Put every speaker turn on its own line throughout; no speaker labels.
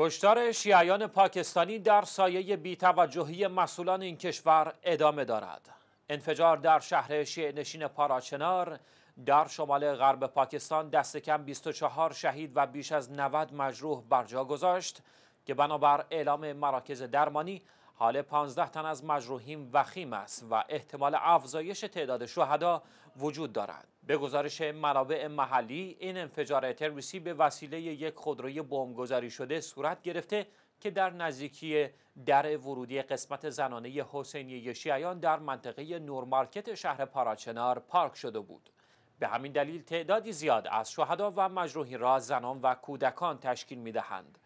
کشتار شیعیان پاکستانی در سایه بیتوجهی مسئولان این کشور ادامه دارد. انفجار در شهر شیع نشین پاراچنار در شمال غرب پاکستان دست کم 24 شهید و بیش از 90 مجروح برجا گذاشت که بنابر اعلام مراکز درمانی حال 15 تن از مجروحین وخیم است و احتمال افزایش تعداد شهدا وجود دارد. به گزارش منابع محلی این انفجار تروریستی به وسیله یک خودروی بمبگذاری شده صورت گرفته که در نزدیکی در ورودی قسمت زنانه حسینی شیعیان در منطقه نورمارکت شهر پاراچنار پارک شده بود. به همین دلیل تعدادی زیاد از شهدا و مجروحین را زنان و کودکان تشکیل می‌دهند.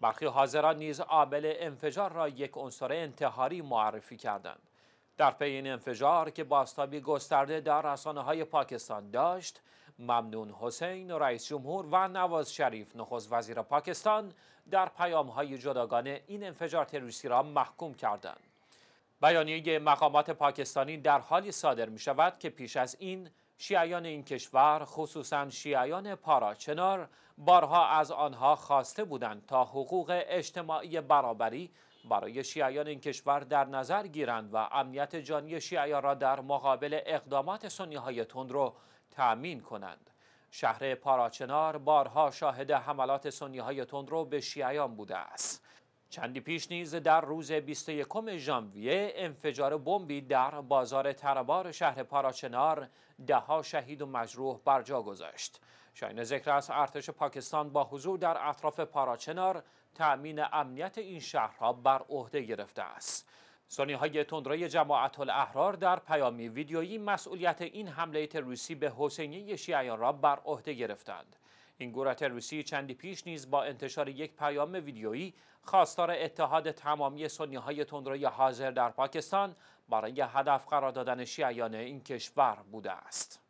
برخی حاضران نیز عامل انفجار را یک عنصر انتحاری معرفی کردند در پی این انفجار که باستابی گسترده در رسانه های پاکستان داشت ممنون حسین رئیس جمهور و نواز شریف نخست وزیر پاکستان در پیام های جداگانه این انفجار تروریستی را محکوم کردند بیانیه مقامات پاکستانی در حالی صادر می شود که پیش از این شیعیان این کشور خصوصا شیعیان پاراچنار بارها از آنها خواسته بودند تا حقوق اجتماعی برابری برای شیعیان این کشور در نظر گیرند و امنیت جانی شیعیان را در مقابل اقدامات سنی های تند رو تأمین کنند. شهر پاراچنار بارها شاهد حملات سنی های تند رو به شیعیان بوده است. چندی پیش نیز در روز 21 ژانویه انفجار بمبی در بازار تربار شهر پاراچنار دهها شهید و مجروح بر جا گذاشت. شاین ذکر از ارتش پاکستان با حضور در اطراف پاراچنار تأمین امنیت این شهرها بر عهده گرفته است. سنی های تندروی جماعت الاحرار در پیامی ویدیویی مسئولیت این حمله تروریستی به حسینی شیعیان را بر عهده گرفتند. این گورت روسی چندی پیش نیز با انتشار یک پیام ویدیویی خواستار اتحاد تمامی سنی های تندروی حاضر در پاکستان برای هدف قرار دادن شیعیان این کشور بوده است.